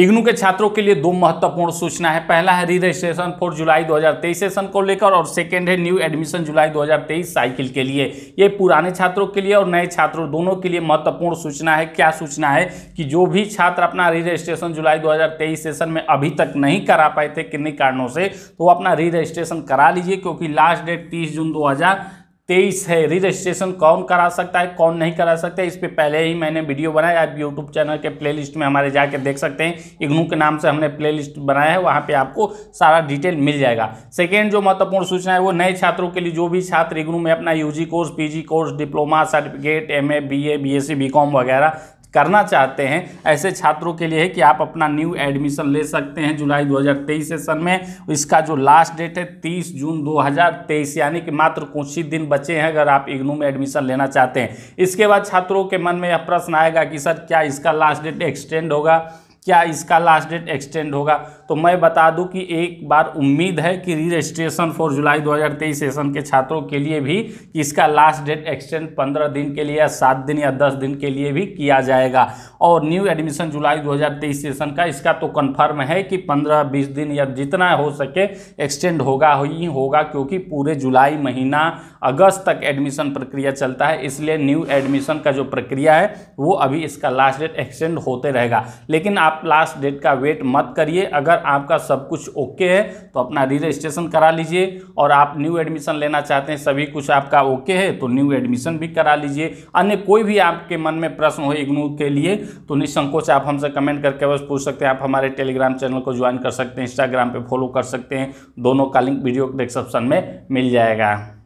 इग्नू के छात्रों के लिए दो महत्वपूर्ण सूचना है पहला है री रजिस्ट्रेशन फॉर जुलाई 2023 सेशन को लेकर और सेकेंड है न्यू एडमिशन जुलाई 2023 साइकिल के लिए ये पुराने छात्रों के लिए और नए छात्रों दोनों के लिए महत्वपूर्ण सूचना है क्या सूचना है कि जो भी छात्र अपना री रजिस्ट्रेशन जुलाई 2023 सेशन में अभी तक नहीं करा पाए थे किन्हीं कारणों से तो अपना री रजिस्ट्रेशन करा लीजिए क्योंकि लास्ट डेट तीस जून दो तेईस है रजिस्ट्रेशन कौन करा सकता है कौन नहीं करा सकता है इस पर पहले ही मैंने वीडियो बनाया आप यूट्यूब चैनल के प्लेलिस्ट में हमारे जाके देख सकते हैं इग्नू के नाम से हमने प्लेलिस्ट बनाया है वहाँ पे आपको सारा डिटेल मिल जाएगा सेकेंड जो महत्वपूर्ण सूचना है वो नए छात्रों के लिए जो भी छात्र इग्नू में अपना U course P course diploma certificate M A B A वगैरह करना चाहते हैं ऐसे छात्रों के लिए है कि आप अपना न्यू एडमिशन ले सकते हैं जुलाई 2023 सेशन में इसका जो लास्ट डेट है 30 जून 2023 यानी कि मात्र कुछ ही दिन बचे हैं अगर आप इग्नू में एडमिशन लेना चाहते हैं इसके बाद छात्रों के मन में यह प्रश्न आएगा कि सर क्या इसका लास्ट डेट एक्सटेंड होगा क्या इसका लास्ट डेट एक्सटेंड होगा तो मैं बता दूं कि एक बार उम्मीद है कि री रजिस्ट्रेशन फॉर जुलाई 2023 सेशन के छात्रों के लिए भी इसका लास्ट डेट एक्सटेंड 15 दिन के लिए या सात दिन या दस दिन के लिए भी किया जाएगा और न्यू एडमिशन जुलाई 2023 सेशन का इसका तो कन्फर्म है कि पंद्रह बीस दिन या जितना हो सके एक्सटेंड होगा ही होगा क्योंकि पूरे जुलाई महीना अगस्त तक एडमिशन प्रक्रिया चलता है इसलिए न्यू एडमिशन का जो प्रक्रिया है वो अभी इसका लास्ट डेट एक्सटेंड होते रहेगा लेकिन आप आप लास्ट डेट का वेट मत करिए अगर आपका सब कुछ ओके है तो अपना री रजिस्ट्रेशन करा लीजिए और आप न्यू एडमिशन लेना चाहते हैं सभी कुछ आपका ओके है तो न्यू एडमिशन भी करा लीजिए अन्य कोई भी आपके मन में प्रश्न हो इग्नू के लिए तो निसंकोच आप हमसे कमेंट करके बस पूछ सकते हैं आप हमारे टेलीग्राम चैनल को ज्वाइन कर सकते हैं इंस्टाग्राम पर फॉलो कर सकते हैं दोनों का लिंक वीडियो डिस्क्रिप्शन में मिल जाएगा